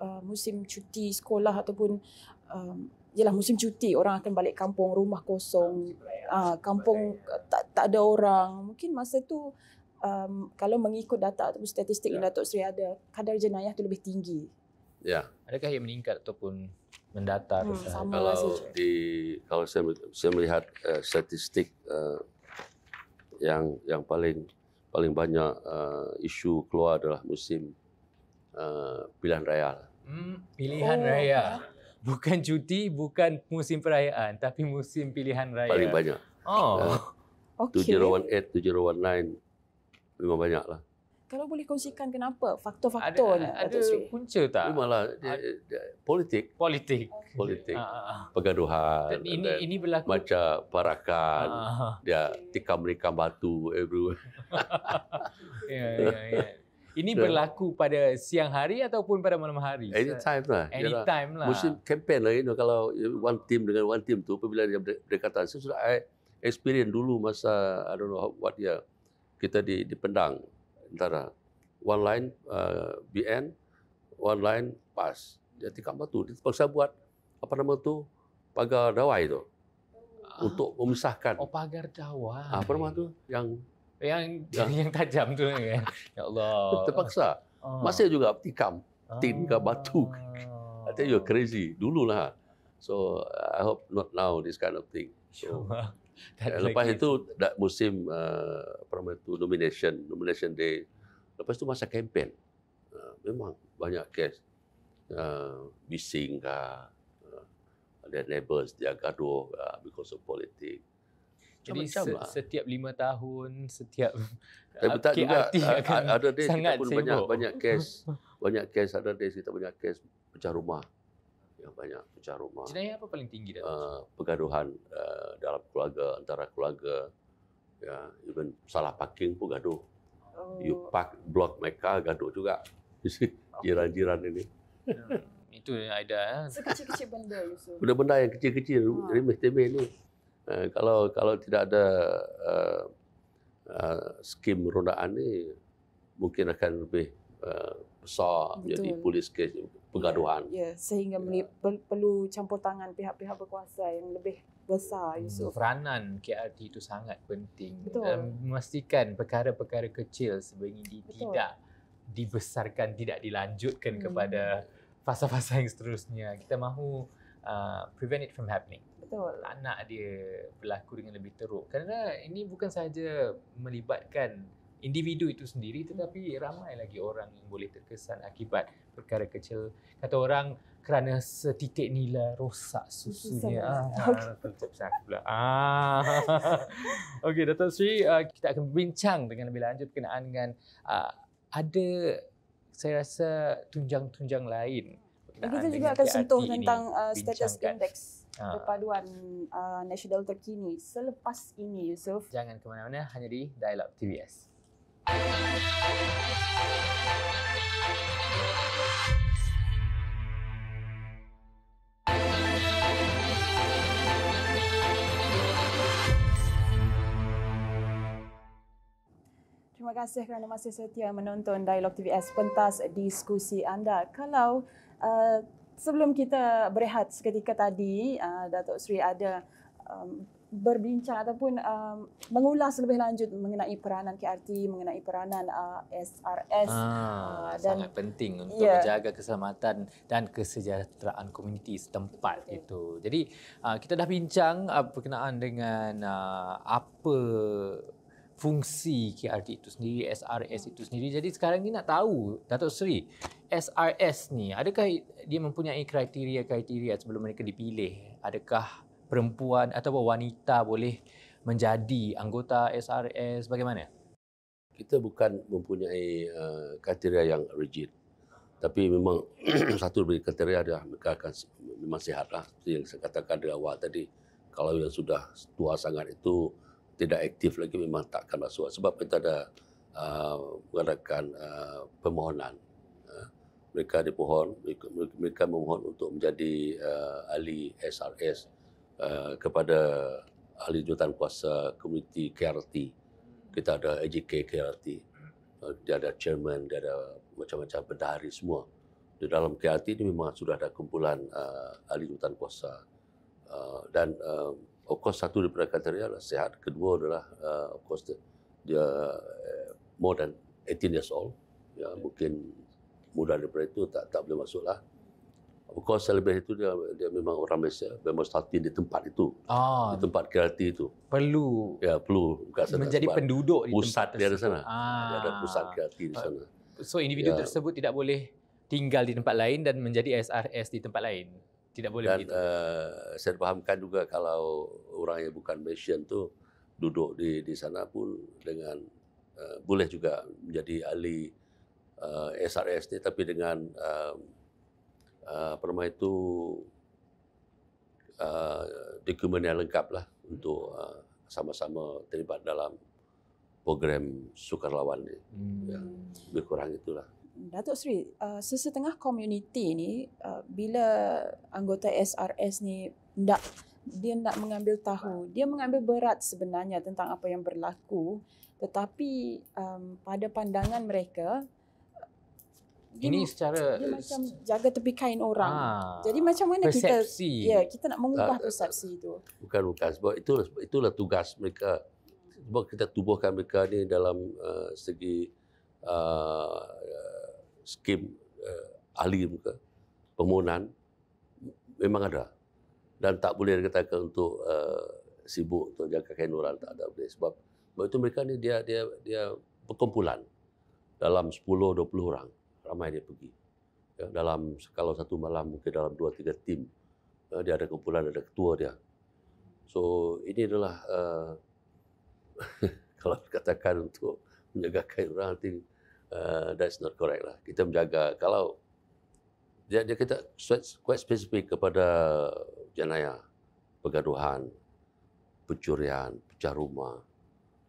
uh, musim cuti sekolah ataupun um, yalah musim cuti orang akan balik kampung, rumah kosong, uh, kampung tak, tak ada orang. Mungkin masa tu um, kalau mengikut data ataupun statistik yeah. yang ya. Datuk Seri ada, kadar jenayah tu lebih tinggi. Ya. Yeah. Adakah ia meningkat ataupun mendata? Hmm, lah, kalau saja. di kalau saya, saya melihat uh, statistik uh, yang yang paling paling banyak uh, isu keluar adalah musim uh, pilihan raya. Lah. Hmm, pilihan oh. raya. Ya. Bukan cuti, bukan musim perayaan, tapi musim pilihan raya. Paling banyak. Oh. Uh, okay. 2018, 2019, memang banyak lah. Kalau boleh kongsikan kenapa faktor-faktornya ada, ada Sri? punca tak? Memanglah politik. Politik. Okay. Politik. Uh, Pergaduhan. Dan ini dan ini berlaku macam parakan. Uh, dia tikam mereka batu everywhere. ya ya ya. Ini ya. berlaku pada siang hari ataupun pada malam hari? Anytime lah. Anytime lah. Mesti kempen lah. You know, kalau one team dengan one team tu, apabila dia berdekatan. Saya sudah experience dulu masa, I don't know what year, kita di pendang antara one line uh, BN, one line pas. Jadi tikam tu Dia terpaksa buat apa nama tu pagar dawai itu ah. untuk memisahkan. Oh pagar dawai. Ah, apa nama tu yang yang yang, yang tajam tu kan. ya Allah. Terpaksa. Oh. Masih juga tikam tin ke batu. I think you're crazy. lah. So I hope not now this kind of thing. So, Kan, lepas itu dah musim uh, apa nama tu nomination nomination day lepas itu masa kempen uh, memang banyak kes uh, bising ke uh, ada neighbours neighbors dia gaduh uh, because of politik jadi se- lah. setiap lima tahun setiap tapi tak juga kan, ada days kita pun banyak banyak kes banyak kes ada days kita banyak kes pecah rumah yang banyak pecah rumah. Jenayah apa paling tinggi dalam? Uh, pergaduhan uh, dalam keluarga antara keluarga. Ya, yeah, even salah parking pun gaduh. Oh. You park block mereka gaduh juga. Jiran-jiran ini. Hmm, itu yang ada. Ya. Eh. Sekecil-kecil benda Yusuf. Benda-benda yang kecil-kecil. Ha. Jadi mesti ini. Uh, kalau kalau tidak ada uh, uh, skim rondaan ini mungkin akan lebih Uh, besar Betul. jadi polis ke pergaduhan. Ya, sehingga ya. perlu campur tangan pihak-pihak berkuasa yang lebih besar hmm, Yusuf. Peranan KRT itu sangat penting Betul. dalam memastikan perkara-perkara kecil sebenarnya Betul. tidak dibesarkan, tidak dilanjutkan hmm. kepada fasa-fasa yang seterusnya. Kita mahu uh, prevent it from happening. Betul. Anak dia berlaku dengan lebih teruk. Kerana ini bukan sahaja melibatkan individu itu sendiri tetapi ramai lagi orang yang boleh terkesan akibat perkara kecil kata orang kerana setitik nila rosak susunya ah, tutup saya pula ah okey Dato Sri ah, kita akan berbincang dengan lebih lanjut berkenaan dengan uh, ada saya rasa tunjang-tunjang lain kita juga akan sentuh tentang uh, status index perpaduan uh, nasional terkini selepas ini Yusuf jangan ke mana-mana hanya di Dialog TVS Terima kasih kerana masih setia menonton Dialog TVS Pentas Diskusi Anda. Kalau uh, sebelum kita berehat seketika tadi, uh, Datuk Sri ada um, berbincang ataupun um, mengulas lebih lanjut mengenai peranan KRT, mengenai peranan uh, SRS ah, uh, dan sangat penting untuk yeah. menjaga keselamatan dan kesejahteraan komuniti setempat okay. itu. Jadi uh, kita dah bincang uh, berkenaan dengan uh, apa fungsi KRT itu sendiri, SRS itu sendiri. Jadi sekarang ni nak tahu Datuk Seri, SRS ni adakah dia mempunyai kriteria-kriteria sebelum mereka dipilih? Adakah perempuan atau wanita boleh menjadi anggota SRS bagaimana? Kita bukan mempunyai eh, kriteria yang rigid. Tapi memang satu dari kriteria adalah mereka akan memang sihat lah. yang saya katakan di awal tadi, kalau yang sudah tua sangat itu tidak aktif lagi memang takkan masuk. Sebab kita ada uh, mengadakan uh, permohonan. Uh, mereka dipohon, mereka, mereka memohon untuk menjadi uh, ahli SRS uh, kepada ahli jutaan kuasa komiti KRT. Kita ada AJK KRT. Uh, eh, dia ada chairman, dia ada macam-macam pendahari semua. Di dalam KRT ini memang sudah ada kumpulan uh, ahli jutaan kuasa. Uh, dan uh, of course satu daripada kriteria adalah sehat. Kedua adalah uh, of course dia uh, more than 18 years old. Ya, ya. mungkin mudah daripada itu tak tak boleh masuklah. Of course, selebriti itu dia, dia memang orang biasa. Memang starting di tempat itu. Ah, di tempat kreatif itu. Perlu. Ya, perlu. Sana, menjadi penduduk di pusat tempat Pusat dia ada sana. Ah. Dia ada pusat kreatif di sana. So, individu ya. tersebut tidak boleh tinggal di tempat lain dan menjadi SRS di tempat lain. Tidak boleh dan, begitu. Uh, saya fahamkan juga kalau orang yang bukan Malaysian tu duduk di di sana pun dengan uh, boleh juga menjadi ahli uh, eh, SRS ni tapi dengan uh, apa ah, nama itu uh, dokumen yang lengkap lah untuk uh, sama-sama terlibat dalam program sukarelawan ni. Hmm. Ya, lebih kurang itulah. Datuk Sri, uh, sesetengah komuniti ni uh, bila anggota SRS ni tidak dia tidak mengambil tahu, dia mengambil berat sebenarnya tentang apa yang berlaku tetapi um, pada pandangan mereka ini you, secara dia macam jaga tepi kain orang. Ah, Jadi macam mana persepsi. kita persepsi. Ya, kita nak mengubah tak, lah, persepsi itu. Bukan bukan sebab itulah itulah tugas mereka. Sebab kita tubuhkan mereka ini dalam uh, segi uh, skim uh, ahli muka permohonan memang ada dan tak boleh dikatakan untuk uh, sibuk untuk jaga kain orang tak ada boleh sebab itu mereka ni dia dia dia perkumpulan dalam 10 20 orang ramai dia pergi. Ya, dalam kalau satu malam mungkin dalam dua tiga tim ya, dia ada kumpulan ada ketua dia. So ini adalah uh, kalau dikatakan untuk menjaga kain orang, think, uh, that's not correct lah. Kita menjaga kalau dia, dia kita quite specific kepada jenayah, pergaduhan, pencurian, pecah rumah,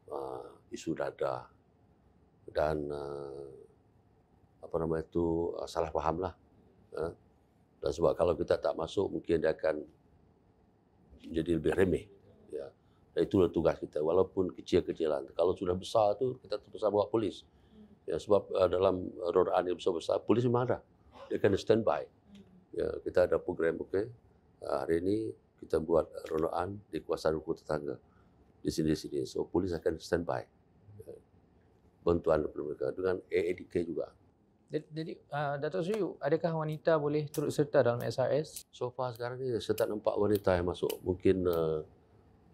uh, isu dada dan eh, apa nama itu eh, salah faham lah. Eh. Dan sebab kalau kita tak masuk mungkin dia akan jadi lebih remeh. Ya. Dan itulah tugas kita. Walaupun kecil-kecilan. Kalau sudah besar tu kita terpaksa bawa polis. Ya, sebab eh, dalam roda'an yang besar-besar, polis memang ada. Dia akan standby. Ya, kita ada program, okey. Uh, hari ini kita buat roda'an di kawasan hukum tetangga. Di sini-sini. So, polis akan standby. Ya. Bantuan mereka dengan AADK juga. Jadi, uh, Datuk Suyu, adakah wanita boleh turut serta dalam SRS? So far sekarang ni, saya tak nampak wanita yang masuk. Mungkin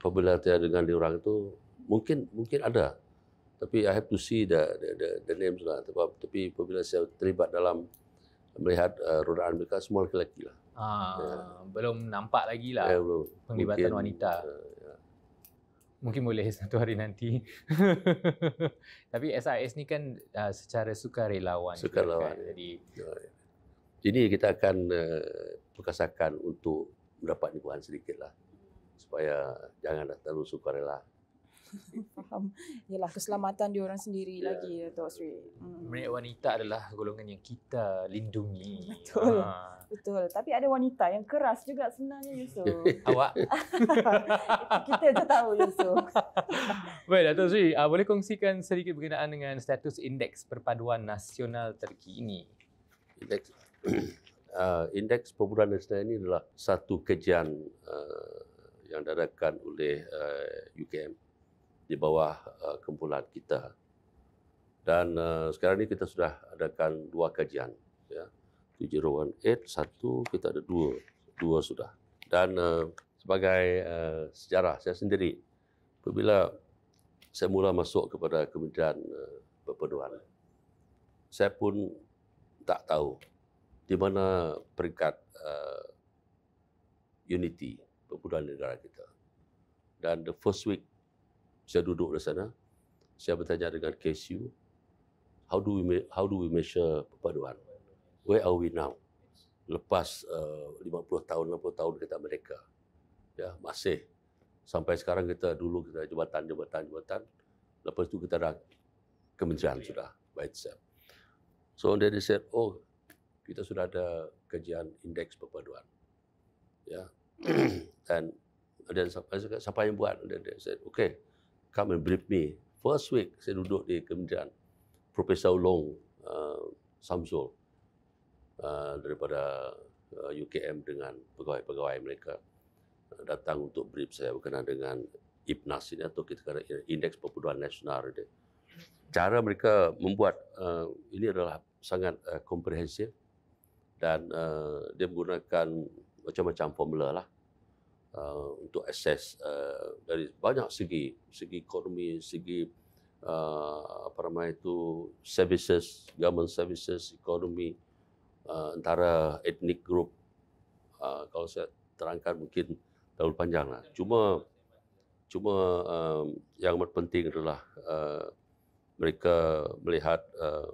apabila uh, eh, dengan orang itu, mungkin mungkin ada. Tapi I have to see the, the, the, the names lah. Tapi apabila saya terlibat dalam melihat uh, rodaan mereka, semua lelaki lah. Ah, yeah. Belum nampak lagi lah yeah, ya, penglibatan wanita. Uh, mungkin boleh satu hari nanti. Tapi SIS ni kan uh, secara sukarelawan. Kan. Sukarelawan. Ya. Jadi jadi ya, ya. kita akan uh, perkasakan untuk mendapat nipuan sedikitlah supaya janganlah terlalu sukarela faham ialah keselamatan dia orang sendiri yeah. lagi Dato' ya, Sri. Hmm. Mereka wanita adalah golongan yang kita lindungi. Betul. Ha. Betul. Tapi ada wanita yang keras juga sebenarnya Yusuf. Awak. kita je tahu Yusuf. Baik Dato' Sri, uh, boleh kongsikan sedikit berkenaan dengan status indeks perpaduan nasional terkini? Indeks uh, indeks perpaduan nasional ini adalah satu kejian uh, yang diadakan oleh uh, UKM di bawah uh, kumpulan kita. Dan uh, sekarang ini kita sudah adakan dua kajian. Ya. 2018, eh, satu, kita ada dua. Dua sudah. Dan uh, sebagai uh, sejarah saya sendiri, apabila saya mula masuk kepada Kementerian uh, Perpaduan, saya pun tak tahu di mana peringkat uh, unity perpaduan negara kita. Dan the first week saya duduk di sana, saya bertanya dengan KSU, how do we how do we measure perpaduan? Where are we now? Lepas uh, 50 tahun, 60 tahun kita mereka, ya masih sampai sekarang kita dulu kita jabatan, jabatan, jabatan, lepas itu kita dah kementerian sudah, by itself. So then they said, oh kita sudah ada kajian indeks perpaduan, ya. Yeah. Dan ada siapa yang buat? Dan dia said, okay, come and brief me. First week saya duduk di kementerian Profesor Long uh, Samsul uh, daripada uh, UKM dengan pegawai-pegawai mereka uh, datang untuk brief saya berkenaan dengan IPNAS ini atau kita kata Indeks Perpaduan Nasional ini. Cara mereka membuat uh, ini adalah sangat uh, komprehensif dan uh, dia menggunakan macam-macam formula lah. Uh, untuk akses uh, dari banyak segi, segi ekonomi, segi uh, apa nama itu services, government services, ekonomi uh, antara etnik group. Uh, kalau saya terangkan mungkin terlalu panjang lah. Cuma cuma um, yang amat penting adalah uh, mereka melihat uh,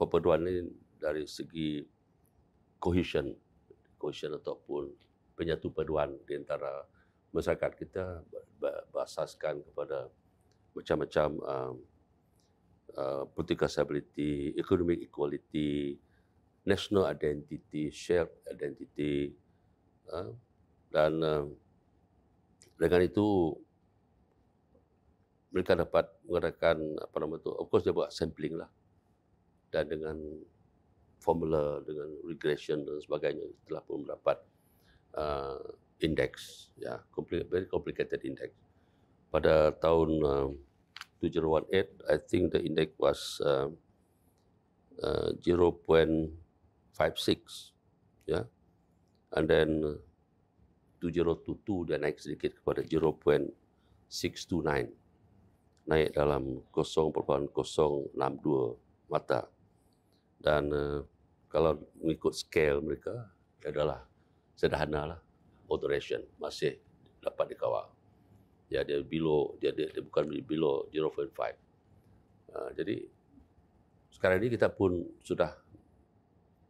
perpaduan ini dari segi cohesion, cohesion ataupun penyatu paduan di antara masyarakat kita berasaskan kepada macam-macam um, uh, uh, political stability, economic equality, national identity, shared identity uh, dan uh, dengan itu mereka dapat mengadakan apa nama itu, of course dia buat sampling lah dan dengan formula dengan regression dan sebagainya telah pun mendapat uh, index ya yeah, very complicated index pada tahun uh, 2018 i think the index was uh, uh, 0.56 ya yeah? and then 2022 dia naik sedikit kepada 0.629 naik dalam 0.062 mata dan uh, kalau mengikut scale mereka adalah Sederhana lah, alteration masih dapat dikawal dia ada below dia ada, dia bukan below 0.5 uh, ah, jadi sekarang ini kita pun sudah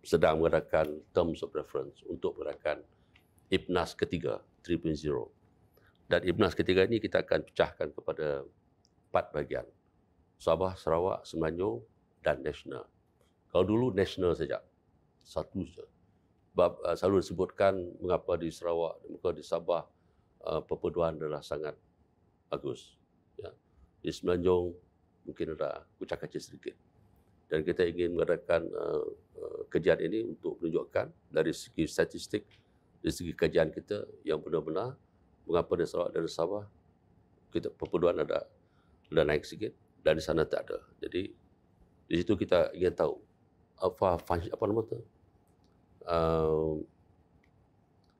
sedang mengadakan terms of reference untuk mengadakan IPNAS ketiga 3.0 dan IPNAS ketiga ini kita akan pecahkan kepada empat bahagian: Sabah, Sarawak, Semenanjung dan National. Kalau dulu National saja. Satu saja bab uh, selalu disebutkan mengapa di Sarawak mengapa di Sabah uh, perpaduan adalah sangat bagus ya di Semenanjung mungkin ada kucak-kacir sedikit dan kita ingin mengadakan uh, uh, kajian ini untuk menunjukkan dari segi statistik dari segi kajian kita yang benar-benar mengapa di Sarawak dan Sabah kita perpaduan ada ada naik sedikit dan di sana tak ada jadi di situ kita ingin tahu apa apa nama tu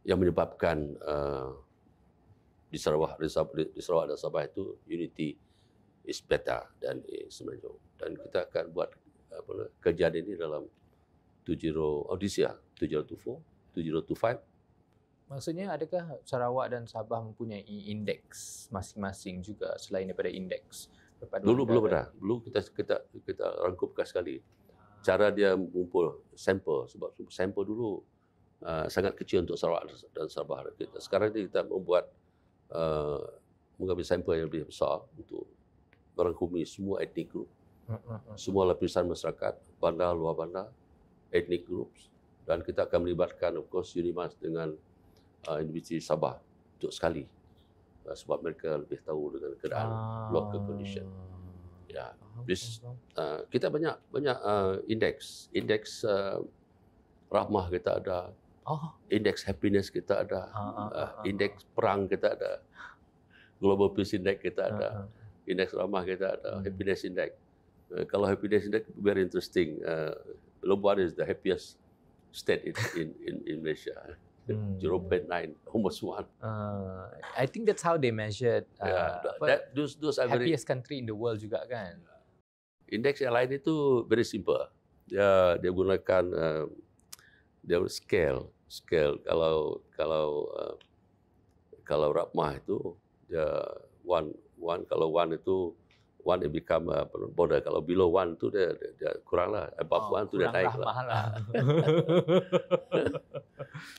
yang menyebabkan uh, di Sarawak dan Sabah itu unity is better dan semenjung dan kita akan buat apa kejadian ini dalam 20 oh this year 2024 2025 maksudnya adakah Sarawak dan Sabah mempunyai indeks masing-masing juga selain daripada indeks dulu belum ada belum kita kita kita rangkumkan sekali cara dia mengumpul sampel sebab sampel dulu uh, sangat kecil untuk Sarawak dan Sabah. Sekarang ni kita membuat uh, mengambil sampel yang lebih besar untuk merangkumi semua etnik group, semua lapisan masyarakat, bandar, luar bandar, etnik groups dan kita akan melibatkan of course Unimas dengan uh, ah, Universiti Sabah untuk sekali uh, sebab mereka lebih tahu dengan keadaan ah. local condition. Ya. Yeah. Bis uh, kita banyak banyak uh, ah, indeks indeks uh, ah, rahmah kita ada oh. indeks happiness kita ada uh, uh, uh, uh, indeks perang kita ada global peace index kita ada uh, uh. indeks rahmah kita ada uh. happiness index uh, kalau happiness index very interesting uh, lombard is the happiest state in in in, in malaysia Hmm. nine almost one. Uh, I think that's how they measured. Uh, yeah, that, those those are happiest very, country in the world juga kan. Indeks yang lain itu very simple. Dia dia gunakan uh, dia scale, scale kalau kalau uh, kalau rapmah itu dia one one kalau one itu one it become uh, border kalau below one itu dia, dia, dia kurang lah above oh, one itu dia naik lah.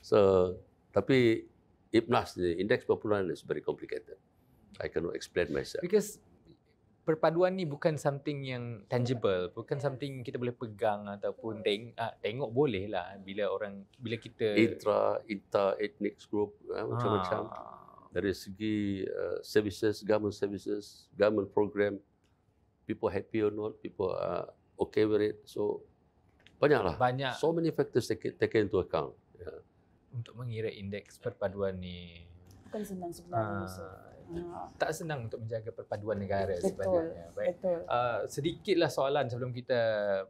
so tapi IPNAS the index popular is very complicated. I cannot explain myself. Because perpaduan ni bukan something yang tangible, bukan something kita boleh pegang ataupun teng- uh, tengok boleh lah bila orang bila kita intra inter ethnic group uh, macam-macam ha. dari segi uh, services government services government program people happy or not people uh, okay with it so banyaklah banyak so many factors take take into account yeah. untuk mengira indeks perpaduan ni bukan senang sebenarnya ha. Uh. Tak senang untuk menjaga perpaduan negara Betul. sebenarnya. Baik. Betul. Uh, sedikitlah soalan sebelum kita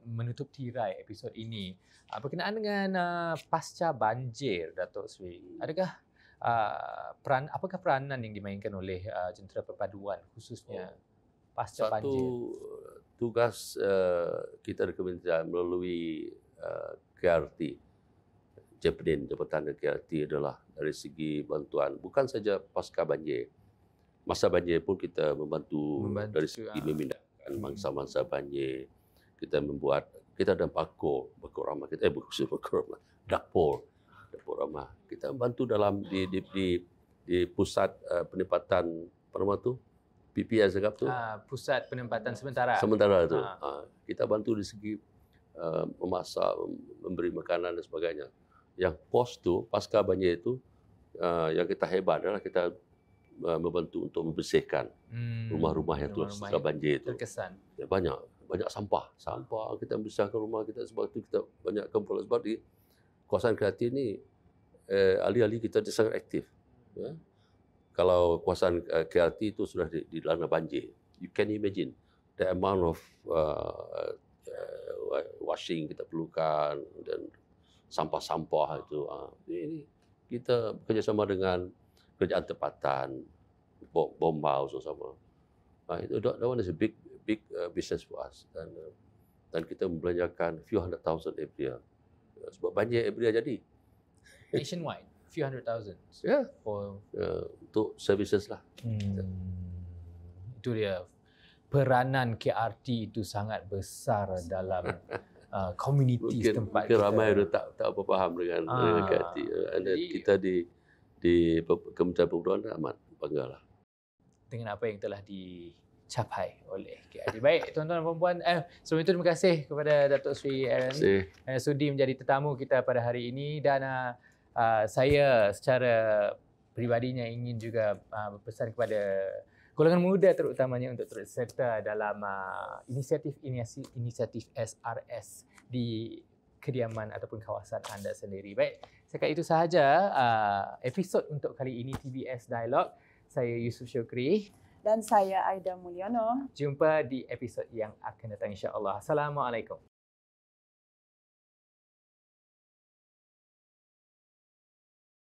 menutup tirai episod ini. Uh, berkenaan dengan uh, pasca banjir Datuk Sri. Adakah uh, peran apakah peranan yang dimainkan oleh uh, jentera perpaduan khususnya oh. pasca Satu banjir? Satu tugas uh, kita di kementerian melalui uh, KRT Jepdin, Jabatan Negeri Arti adalah dari segi bantuan, bukan saja pasca banjir, masa banjir pun kita membantu, membantu dari segi ah. memindahkan mangsa-mangsa hmm. banjir. Kita membuat kita ada pakor, pakor ramah kita eh bukan pakor ramah, dapur, dapur ramah. Kita membantu dalam di di di, di pusat uh, penempatan pernah tu PPS agak tu. Ah, pusat penempatan sementara. Sementara tu. Ah. Ah, kita bantu di segi Uh, memasak, memberi makanan dan sebagainya. Yang pos tu pasca banjir itu uh, eh, yang kita hebat adalah kita Uh, membantu untuk membersihkan hmm. rumah-rumah yang terus terkesan banjir itu. Ya, banyak banyak sampah. Sampah kita membersihkan rumah kita sebab itu kita banyak kumpul lah. sebab di kawasan kreatif ini eh, alih ahli kita dia sangat aktif. Ya. Kalau kawasan uh, eh, KLT itu sudah di, di dilanda banjir, you can imagine the amount of uh, uh, eh, washing kita perlukan dan sampah-sampah itu. Uh, ini kita bekerjasama dengan kerjaan tempatan, bom house or sama. Uh, itu that, that one big big uh, business for us dan uh, dan kita membelanjakan few hundred thousand every year. Uh, sebab banyak every year jadi. Nationwide, few hundred thousand. Yeah. For uh, untuk services lah. Hmm. Ya. Itu dia peranan KRT itu sangat besar dalam komuniti uh, setempat. Mungkin, mungkin ramai orang tak tak apa faham dengan, ah. dengan KRT. Uh, kita di di Kementerian anda amat bangga lah. Dengan apa yang telah dicapai oleh KRD. Baik, tuan-tuan dan perempuan. Eh, sebelum itu, terima kasih kepada Datuk Sri Aaron. Eh, sudi menjadi tetamu kita pada hari ini. Dan uh, uh, saya secara peribadinya ingin juga uh, berpesan kepada golongan muda terutamanya untuk terus serta dalam uh, inisiatif inisiatif SRS di kediaman ataupun kawasan anda sendiri. Baik, Sekat itu sahaja uh, episod untuk kali ini TBS Dialog. Saya Yusuf Syukri. Dan saya Aida Mulyono. Jumpa di episod yang akan datang insyaAllah. Assalamualaikum.